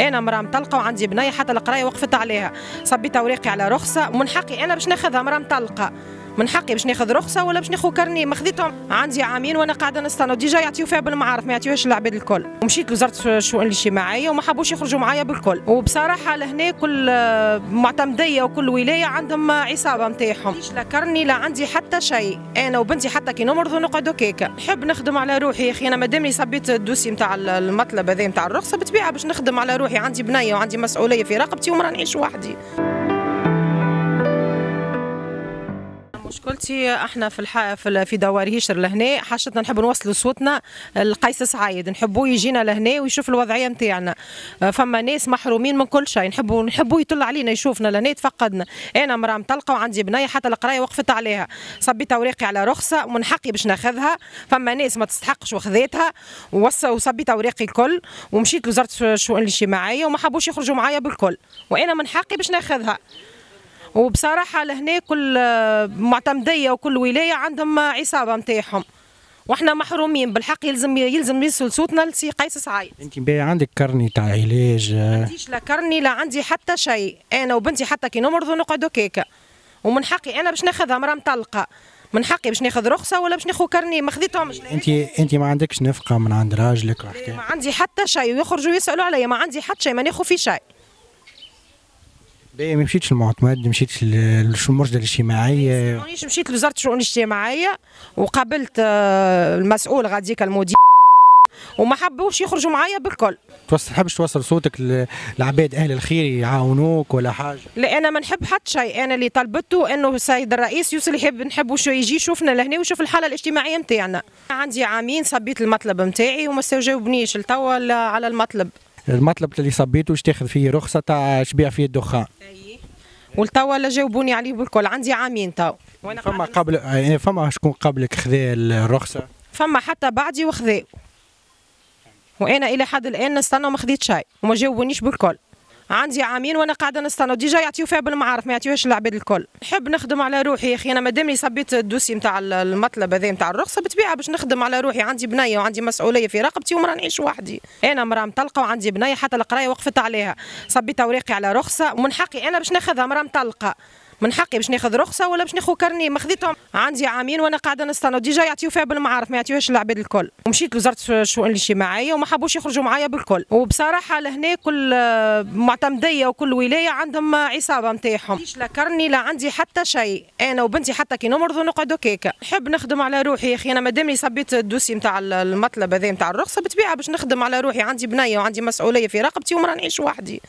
انا مرام مطلقه وعندي بنيه حتى القرايه وقفت عليها صبيت اوراقي على رخصه ومن حقي انا باش ناخذها مرام مطلقه من حقي باش ناخذ رخصه ولا باش ناخذ كرني ما خذيتهم عندي عامين وانا قاعده نستنى ديجا يعطيو فيها بالمعارف ما يعطيوهاش للعباد الكل ومشيت لوزاره الشؤون الاجتماعيه وما حبوش يخرجوا معايا بالكل وبصراحه لهنا كل آه، معتمديه وكل ولايه عندهم عصابه نتاعهم لا كرني لا عندي حتى شيء انا وبنتي حتى كي نمرض نقعدوا كيكه نحب نخدم على روحي يا اخي انا مادامني صبيت الدوسي نتاع المطلب هذا نتاع الرخصه بتبيعها باش نخدم على روحي عندي بنيه وعندي مسؤوليه في رقبتي ومرا نعيش وحدي باش قلتي احنا في الح... في, دوار هشر لهنا حاشتنا نحب نوصلوا صوتنا لقيس سعيد نحبوا يجينا لهنا ويشوف الوضعيه نتاعنا فما ناس محرومين من كل شيء نحبوا نحبوا يطل علينا يشوفنا لهنا تفقدنا انا مراه مطلقه وعندي بنيه حتى القرايه وقفت عليها صبيت اوراقي على رخصه ومن حقي باش ناخذها فما ناس ما تستحقش وخذتها وصبيت اوراقي الكل ومشيت لوزاره الشؤون الاجتماعيه وما حبوش يخرجوا معايا بالكل وانا من حقي باش ناخذها وبصراحه لهنا كل معتمديه وكل ولايه عندهم عصابه نتاعهم واحنا محرومين بالحق يلزم يلزم يوصل صوتنا لسي قيس سعيد انت باهي عندك كرني تاع علاج ما عنديش لا كرني لا عندي حتى شيء انا وبنتي حتى كي نمرضوا نقعدوا كيكا. ومن حقي انا باش ناخذها مرا مطلقه من حقي باش ناخذ رخصه ولا باش ناخذ كرني ما خذيتهمش انت انت ما عندكش نفقه من عند راجلك ما عندي حتى شيء ويخرجوا يسالوا عليا ما عندي حتى شيء ما ناخذ في شيء باهي ما مشيتش المعتمد مشيت للمرشده الاجتماعيه مشيت لوزاره الشؤون الاجتماعيه وقابلت آه، المسؤول غاديك المدير وما حبوش يخرجوا معايا بالكل توصل حبش توصل صوتك لعباد اهل الخير يعاونوك ولا حاجه لا انا ما نحب حتى شيء انا اللي طلبته انه السيد الرئيس يوصل يحب نحبوا شو يجي يشوفنا لهنا ويشوف الحاله الاجتماعيه نتاعنا عندي عامين صبيت المطلب نتاعي وما استجاوبنيش لتوا على المطلب المطلب اللي صبيته واش تاخذ فيه رخصه تاع شبيع فيه الدخان ولتوا لا جاوبوني عليه بالكل عندي عامين تو فما قبل يعني فما شكون قبلك خذا الرخصه فما حتى بعدي وخذاو وانا الى حد الان نستنى وما خذيت شيء وما جاوبونيش بالكل عندي عامين وانا قاعده نستنى ديجا يعطيو فيها بالمعارف ما يعطيوهاش للعباد الكل نحب نخدم على روحي يا اخي انا مادام صبيت الدوسي نتاع المطلب هذا نتاع الرخصه بطبيعه باش نخدم على روحي عندي بنيه وعندي مسؤوليه في رقبتي ومرا نعيش وحدي انا مرا مطلقه وعندي بنيه حتى القرايه وقفت عليها صبيت اوراقي على رخصه ومن حقي انا باش ناخذها مرا مطلقه من حقي باش ناخذ رخصه ولا باش ناخذ كرني ما خذيتهم عندي عامين وانا قاعده نستنى ديجا يعطيو فيها بالمعارف ما يعطيوهاش للعباد الكل ومشيت لوزاره الشؤون الاجتماعيه وما حبوش يخرجوا معايا بالكل وبصراحه لهنا كل معتمديه وكل ولايه عندهم عصابه نتاعهم لا كرني لا عندي حتى شيء انا وبنتي حتى كي نمرضوا نقعدوا كيكا نحب نخدم على روحي يا اخي انا مادام صبيت الدوسي نتاع المطلب هذا نتاع الرخصه بطبيعه باش نخدم على روحي عندي بنيه وعندي مسؤوليه في رقبتي ومرا نعيش وحدي